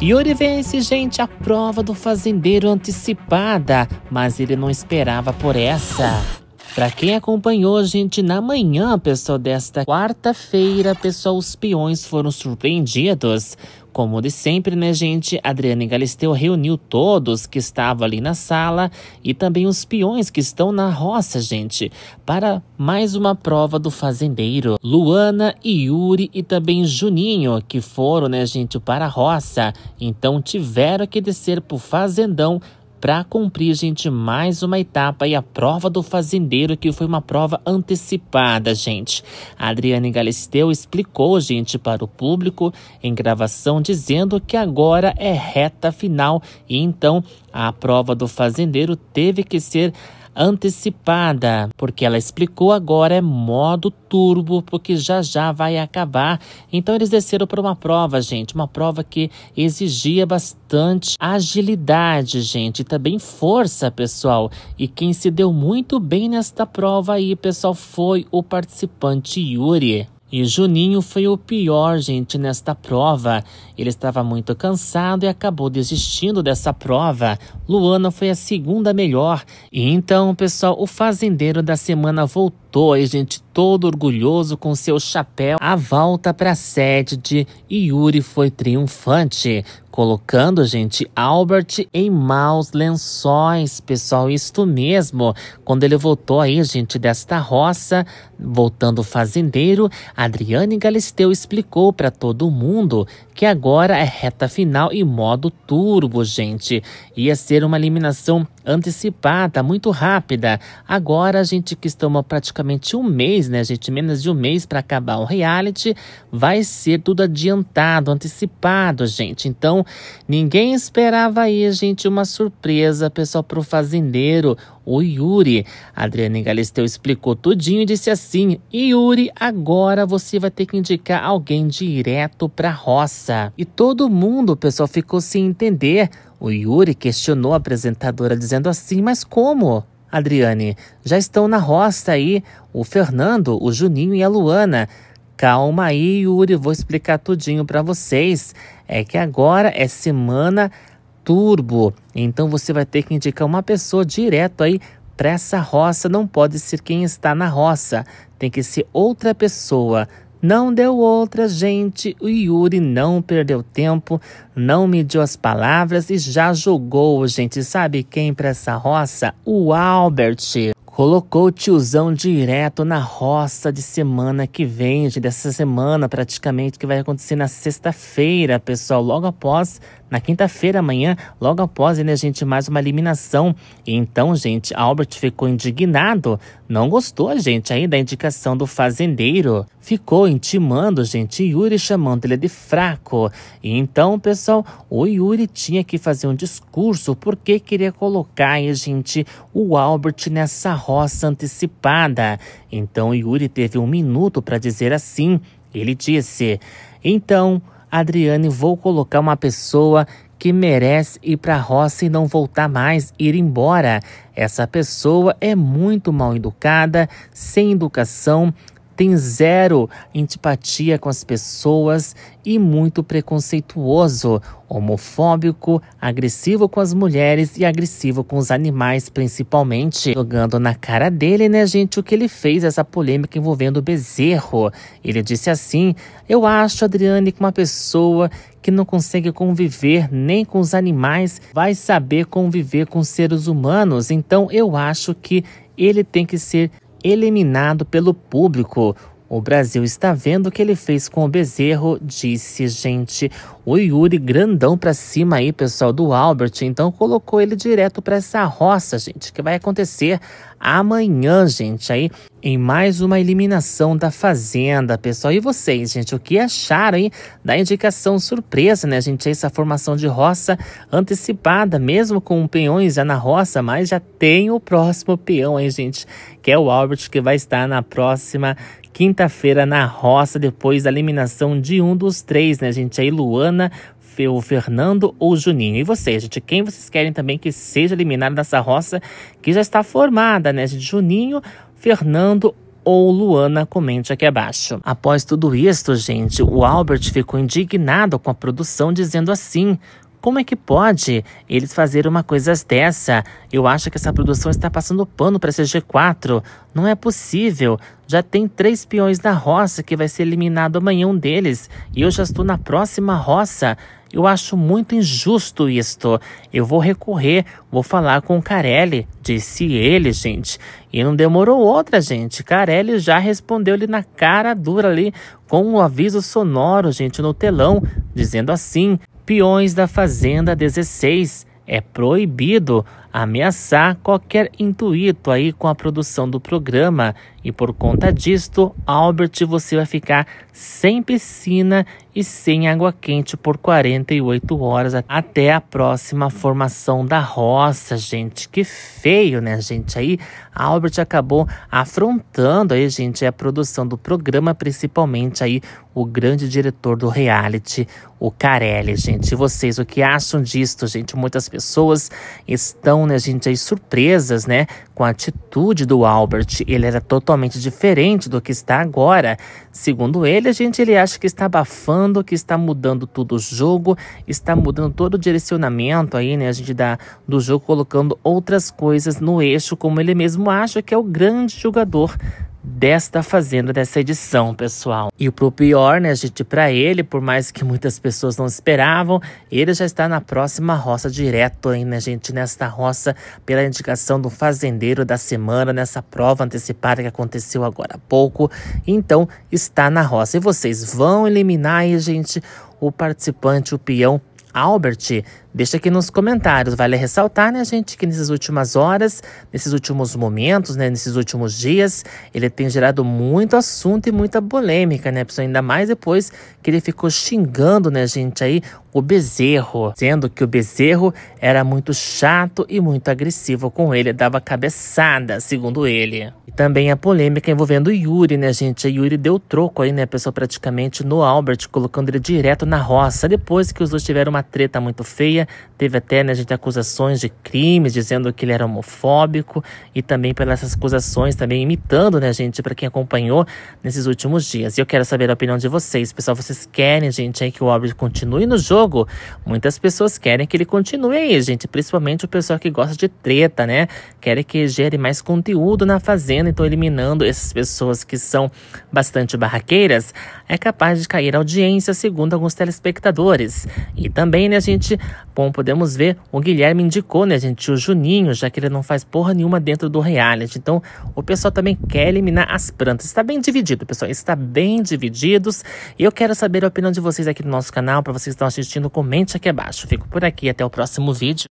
Yuri vence, gente, a prova do fazendeiro antecipada, mas ele não esperava por essa. Para quem acompanhou a gente na manhã, pessoal, desta quarta-feira, pessoal, os peões foram surpreendidos. Como de sempre, né, gente? Adriane Galisteu reuniu todos que estavam ali na sala e também os peões que estão na roça, gente, para mais uma prova do fazendeiro. Luana, Yuri e também Juninho, que foram, né, gente, para a roça. Então tiveram que descer pro fazendão para cumprir, gente, mais uma etapa e a prova do fazendeiro, que foi uma prova antecipada, gente. A Adriane Galisteu explicou, gente, para o público em gravação, dizendo que agora é reta final e então a prova do fazendeiro teve que ser antecipada, porque ela explicou agora é modo turbo, porque já já vai acabar. Então eles desceram para uma prova, gente, uma prova que exigia bastante agilidade, gente, e também força, pessoal. E quem se deu muito bem nesta prova aí, pessoal, foi o participante Yuri. E Juninho foi o pior, gente, nesta prova. Ele estava muito cansado e acabou desistindo dessa prova. Luana foi a segunda melhor. E então, pessoal, o fazendeiro da semana voltou aí gente, todo orgulhoso com seu chapéu, a volta para a sede de Yuri foi triunfante, colocando, gente, Albert em maus lençóis, pessoal, isto mesmo. Quando ele voltou aí, gente, desta roça, voltando fazendeiro, Adriane Galisteu explicou para todo mundo que agora é reta final e modo turbo, gente. Ia ser uma eliminação antecipar, tá muito rápida. Agora a gente que estamos praticamente um mês, né, gente, menos de um mês para acabar o reality, vai ser tudo adiantado, antecipado, gente. Então, ninguém esperava aí, gente, uma surpresa, pessoal pro fazendeiro o Yuri. Adriane Galisteu explicou tudinho e disse assim: Yuri, agora você vai ter que indicar alguém direto para a roça. E todo mundo, o pessoal, ficou sem entender. O Yuri questionou a apresentadora, dizendo assim: Mas como? Adriane, já estão na roça aí o Fernando, o Juninho e a Luana. Calma aí, Yuri, vou explicar tudinho para vocês. É que agora é semana turbo. Então você vai ter que indicar uma pessoa direto aí para essa roça. Não pode ser quem está na roça, tem que ser outra pessoa. Não deu outra, gente. O Yuri não perdeu tempo, não mediu as palavras e já jogou, gente. Sabe quem para essa roça? O Albert. Colocou o tiozão direto na roça de semana que vem, gente. Dessa semana, praticamente, que vai acontecer na sexta-feira, pessoal. Logo após na quinta-feira amanhã, logo após, a né, gente, mais uma eliminação. E então, gente, Albert ficou indignado, não gostou, gente, aí da indicação do fazendeiro. Ficou intimando, gente, Yuri chamando ele de fraco. E então, pessoal, o Yuri tinha que fazer um discurso porque queria colocar, aí, gente, o Albert nessa roça antecipada. Então, Yuri teve um minuto para dizer assim. Ele disse: Então. Adriane, vou colocar uma pessoa que merece ir para a roça e não voltar mais, ir embora. Essa pessoa é muito mal educada, sem educação, tem zero antipatia com as pessoas e muito preconceituoso, homofóbico, agressivo com as mulheres e agressivo com os animais, principalmente. Jogando na cara dele, né, gente, o que ele fez, essa polêmica envolvendo o bezerro. Ele disse assim: Eu acho, Adriane, que uma pessoa que não consegue conviver nem com os animais vai saber conviver com seres humanos. Então eu acho que ele tem que ser eliminado pelo público. O Brasil está vendo o que ele fez com o Bezerro, disse gente. O Yuri grandão pra cima aí, pessoal, do Albert. Então colocou ele direto pra essa roça, gente, que vai acontecer amanhã, gente, aí em mais uma eliminação da Fazenda, pessoal. E vocês, gente, o que acharam, hein, da indicação surpresa, né, gente? Essa formação de roça antecipada, mesmo com peões já na roça, mas já tem o próximo peão aí, gente, que é o Albert, que vai estar na próxima quinta-feira na roça, depois da eliminação de um dos três, né, gente? Aí, Luana Ana, o Fernando ou o Juninho. E vocês, gente, quem vocês querem também que seja eliminado dessa roça que já está formada, né? De Juninho, Fernando ou Luana, comente aqui abaixo. Após tudo isto, gente, o Albert ficou indignado com a produção, dizendo assim: como é que pode eles fazerem uma coisa dessa? Eu acho que essa produção está passando pano para CG4. Não é possível. Já tem três peões da roça que vai ser eliminado amanhã um deles. E eu já estou na próxima roça. Eu acho muito injusto isto. Eu vou recorrer, vou falar com o Carelli, disse ele, gente. E não demorou outra, gente. Carelli já respondeu-lhe na cara dura ali, com um aviso sonoro, gente, no telão, dizendo assim: peões da Fazenda 16. É proibido ameaçar qualquer intuito aí com a produção do programa e por conta disto, Albert, você vai ficar sem piscina e sem água quente por 48 horas até a próxima formação da roça, gente. Que feio, né, gente? Aí Albert acabou afrontando aí, gente, a produção do programa, principalmente aí o grande diretor do reality, o Carelli, gente. E vocês, o que acham disto, gente? Muitas pessoas estão né, a gente aí surpresas, né, com a atitude do Albert. Ele era totalmente diferente do que está agora. Segundo ele, a gente ele acha que está abafando, que está mudando tudo o jogo, está mudando todo o direcionamento aí, né, a gente dá do jogo colocando outras coisas no eixo, como ele mesmo acha que é o grande jogador desta fazenda, dessa edição, pessoal. E pro pior, né, gente, para ele, por mais que muitas pessoas não esperavam, ele já está na próxima roça direto, hein, né, gente, nesta roça, pela indicação do fazendeiro da semana, nessa prova antecipada que aconteceu agora há pouco. Então, está na roça. E vocês vão eliminar aí, gente, o participante, o peão Albert Deixa aqui nos comentários. Vale ressaltar, né, gente, que nessas últimas horas, nesses últimos momentos, né, nesses últimos dias, ele tem gerado muito assunto e muita polêmica, né, pessoal? Ainda mais depois que ele ficou xingando, né, gente, aí o bezerro, sendo que o bezerro era muito chato e muito agressivo com ele, dava cabeçada, segundo ele. E também a polêmica envolvendo Yuri, né, gente? A Yuri deu troco aí, né, pessoal, praticamente no Albert, colocando ele direto na roça, depois que os dois tiveram uma treta muito feia teve até né, gente, acusações de crimes, dizendo que ele era homofóbico e também pelas acusações, também imitando, né, gente, para quem acompanhou nesses últimos dias. E eu quero saber a opinião de vocês, pessoal. Vocês querem, gente, aí que o Aubrey continue no jogo? Muitas pessoas querem que ele continue aí, gente, principalmente o pessoal que gosta de treta, né? Querem que gere mais conteúdo na fazenda, então eliminando essas pessoas que são bastante barraqueiras, é capaz de cair audiência, segundo alguns telespectadores. E também, né, gente, como podemos ver, o Guilherme indicou, né, gente, o Juninho, já que ele não faz porra nenhuma dentro do reality. Então, o pessoal também quer eliminar as plantas. Está bem dividido, pessoal. Está bem divididos. E eu quero saber a opinião de vocês aqui no nosso canal. Para vocês que estão assistindo, comente aqui abaixo. Fico por aqui. Até o próximo vídeo.